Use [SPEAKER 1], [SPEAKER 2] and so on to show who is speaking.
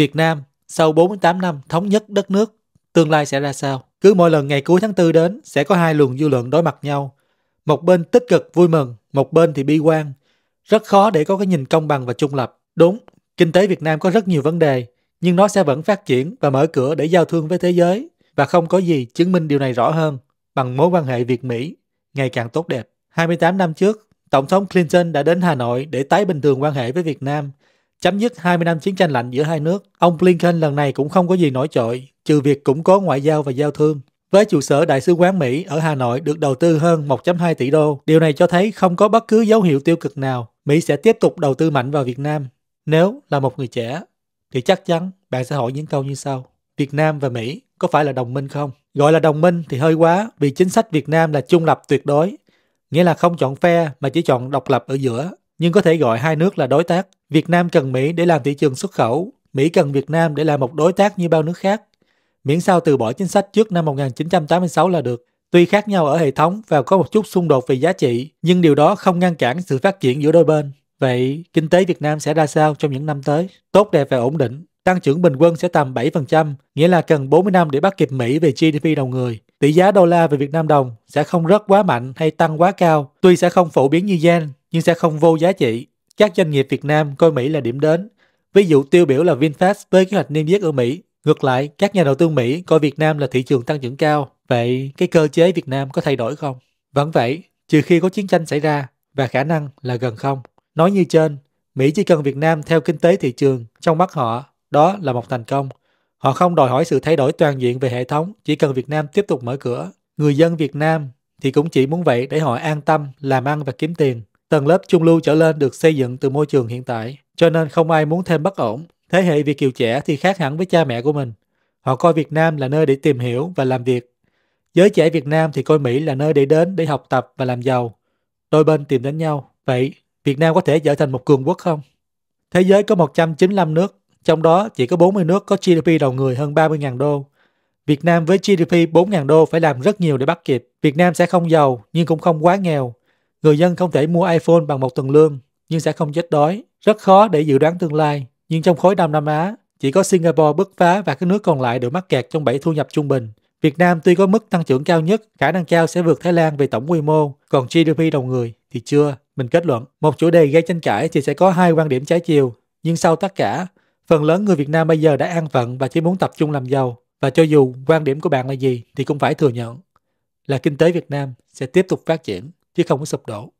[SPEAKER 1] Việt Nam sau 48 năm thống nhất đất nước, tương lai sẽ ra sao? Cứ mỗi lần ngày cuối tháng 4 đến sẽ có hai luồng dư luận đối mặt nhau. Một bên tích cực vui mừng, một bên thì bi quan. Rất khó để có cái nhìn công bằng và trung lập. Đúng, kinh tế Việt Nam có rất nhiều vấn đề, nhưng nó sẽ vẫn phát triển và mở cửa để giao thương với thế giới. Và không có gì chứng minh điều này rõ hơn bằng mối quan hệ Việt-Mỹ ngày càng tốt đẹp. 28 năm trước, Tổng thống Clinton đã đến Hà Nội để tái bình thường quan hệ với Việt Nam chấm dứt 20 năm chiến tranh lạnh giữa hai nước. Ông Blinken lần này cũng không có gì nổi trội, trừ việc củng cố ngoại giao và giao thương. Với trụ sở Đại sứ quán Mỹ ở Hà Nội được đầu tư hơn 1.2 tỷ đô, điều này cho thấy không có bất cứ dấu hiệu tiêu cực nào. Mỹ sẽ tiếp tục đầu tư mạnh vào Việt Nam. Nếu là một người trẻ, thì chắc chắn bạn sẽ hỏi những câu như sau. Việt Nam và Mỹ có phải là đồng minh không? Gọi là đồng minh thì hơi quá vì chính sách Việt Nam là trung lập tuyệt đối, nghĩa là không chọn phe mà chỉ chọn độc lập ở giữa nhưng có thể gọi hai nước là đối tác. Việt Nam cần Mỹ để làm thị trường xuất khẩu, Mỹ cần Việt Nam để làm một đối tác như bao nước khác. Miễn sao từ bỏ chính sách trước năm 1986 là được. Tuy khác nhau ở hệ thống và có một chút xung đột về giá trị, nhưng điều đó không ngăn cản sự phát triển giữa đôi bên. Vậy, kinh tế Việt Nam sẽ ra sao trong những năm tới? Tốt đẹp và ổn định. Tăng trưởng bình quân sẽ tầm 7%, nghĩa là cần 40 năm để bắt kịp Mỹ về GDP đầu người. Tỷ giá đô la về Việt Nam đồng sẽ không rớt quá mạnh hay tăng quá cao, tuy sẽ không phổ biến như yen, nhưng sẽ không vô giá trị. Các doanh nghiệp Việt Nam coi Mỹ là điểm đến. Ví dụ tiêu biểu là VinFast với kế hoạch niêm yết ở Mỹ. Ngược lại, các nhà đầu tư Mỹ coi Việt Nam là thị trường tăng trưởng cao. Vậy cái cơ chế Việt Nam có thay đổi không? Vẫn vậy, trừ khi có chiến tranh xảy ra và khả năng là gần không. Nói như trên, Mỹ chỉ cần Việt Nam theo kinh tế thị trường trong mắt họ, đó là một thành công. Họ không đòi hỏi sự thay đổi toàn diện về hệ thống, chỉ cần Việt Nam tiếp tục mở cửa. Người dân Việt Nam thì cũng chỉ muốn vậy để họ an tâm làm ăn và kiếm tiền. Tầng lớp trung lưu trở lên được xây dựng từ môi trường hiện tại, cho nên không ai muốn thêm bất ổn. Thế hệ Việt Kiều trẻ thì khác hẳn với cha mẹ của mình. Họ coi Việt Nam là nơi để tìm hiểu và làm việc. Giới trẻ Việt Nam thì coi Mỹ là nơi để đến để học tập và làm giàu. Đôi bên tìm đến nhau. Vậy, Việt Nam có thể trở thành một cường quốc không? Thế giới có 195 nước, trong đó chỉ có 40 nước có GDP đầu người hơn 30.000 đô. Việt Nam với GDP 4.000 đô phải làm rất nhiều để bắt kịp. Việt Nam sẽ không giàu nhưng cũng không quá nghèo. Người dân không thể mua iPhone bằng một tuần lương, nhưng sẽ không chết đói. Rất khó để dự đoán tương lai, nhưng trong khối Đông Nam Á, chỉ có Singapore bứt phá và các nước còn lại đều mắc kẹt trong bẫy thu nhập trung bình. Việt Nam tuy có mức tăng trưởng cao nhất, khả năng cao sẽ vượt Thái Lan về tổng quy mô, còn GDP đầu người thì chưa. Mình kết luận, một chủ đề gây tranh cãi thì sẽ có hai quan điểm trái chiều, nhưng sau tất cả, phần lớn người Việt Nam bây giờ đã an phận và chỉ muốn tập trung làm giàu, và cho dù quan điểm của bạn là gì thì cũng phải thừa nhận là kinh tế Việt Nam sẽ tiếp tục phát triển chứ không có sụp đổ